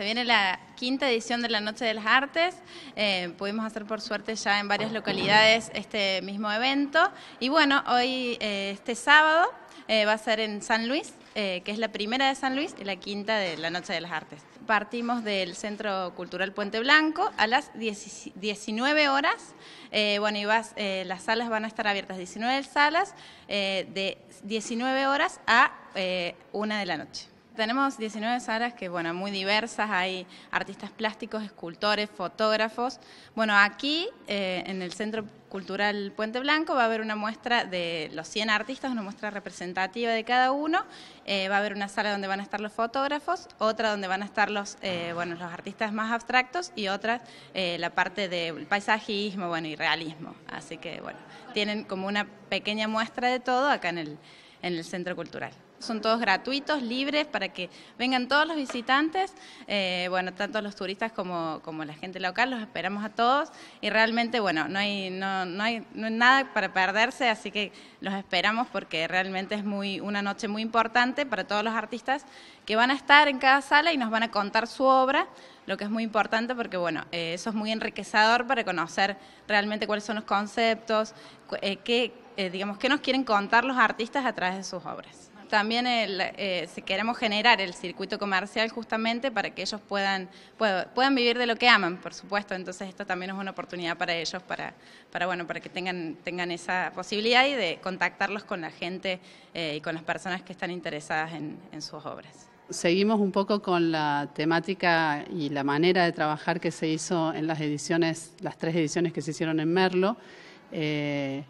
se viene la quinta edición de la Noche de las Artes. Eh, pudimos hacer por suerte ya en varias localidades este mismo evento. Y bueno, hoy, eh, este sábado, eh, va a ser en San Luis, que es la primera de San Luis y la quinta de la Noche de las Artes. Partimos del Centro Cultural Puente Blanco a las 19 horas. bueno, y vas, las salas van a estar abiertas, 19 salas, de 19 horas a 1 de la noche. Tenemos 19 salas que, bueno, muy diversas, hay artistas plásticos, escultores, fotógrafos. Bueno, aquí eh, en el Centro Cultural Puente Blanco va a haber una muestra de los 100 artistas, una muestra representativa de cada uno. Eh, va a haber una sala donde van a estar los fotógrafos, otra donde van a estar los, eh, bueno, los artistas más abstractos y otra la parte del paisajismo, bueno, y realismo. Así que, bueno, tienen como una pequeña muestra de todo acá en el, en el Centro Cultural son todos gratuitos, libres, para que vengan todos los visitantes, eh, bueno, tanto los turistas como, la gente local, los esperamos a todos y realmente, bueno, no hay, nada para perderse, así que los esperamos porque realmente es muy, una noche muy importante para todos los artistas que van a estar en cada sala y nos van a contar su obra, lo que es muy importante porque, bueno, eh, eso es muy enriquecedor para conocer realmente cuáles son los conceptos, eh, digamos, qué nos quieren contar los artistas a través de sus obras también eh, si queremos generar el circuito comercial justamente para que ellos puedan, puedan vivir de lo que aman, por supuesto. Entonces esto también es una oportunidad para ellos, para, para, bueno, para que tengan, tengan esa posibilidad y de contactarlos con la gente eh, y con las personas que están interesadas en, sus obras seguimos un poco con la temática y la manera de trabajar que se hizo en las ediciones, las tres ediciones que se hicieron en Merlo. Eh,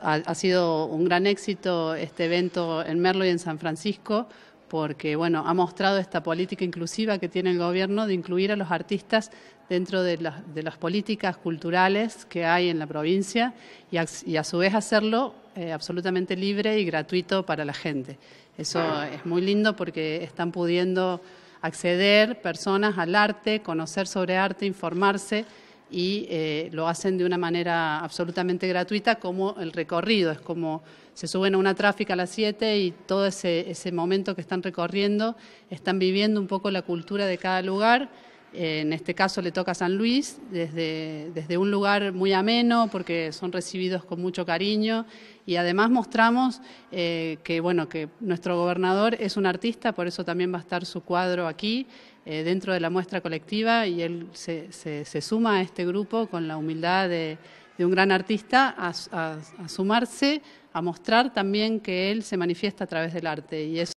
ha, sido un gran éxito este evento en Merlo y en San Francisco porque bueno, ha mostrado esta política inclusiva que tiene el gobierno de incluir a los artistas dentro de, las políticas culturales que hay en la provincia y a, su vez hacerlo eh, absolutamente libre y gratuito para la gente. Eso es muy lindo porque están pudiendo acceder personas al arte, conocer sobre arte, informarse y eh, lo hacen de una manera absolutamente gratuita como el recorrido, es como se suben a una tráfica a las 7 y todo ese, ese momento que están recorriendo, están viviendo un poco la cultura de cada lugar en este caso le toca a San Luis, desde, desde, un lugar muy ameno, porque son recibidos con mucho cariño. Y además mostramos eh, que, bueno, que nuestro gobernador es un artista, por eso también va a estar su cuadro aquí, eh, dentro de la muestra colectiva, y él se, se, suma a este grupo con la humildad de, de un gran artista a, a, sumarse, a mostrar también que él se manifiesta a través del arte. Y eso...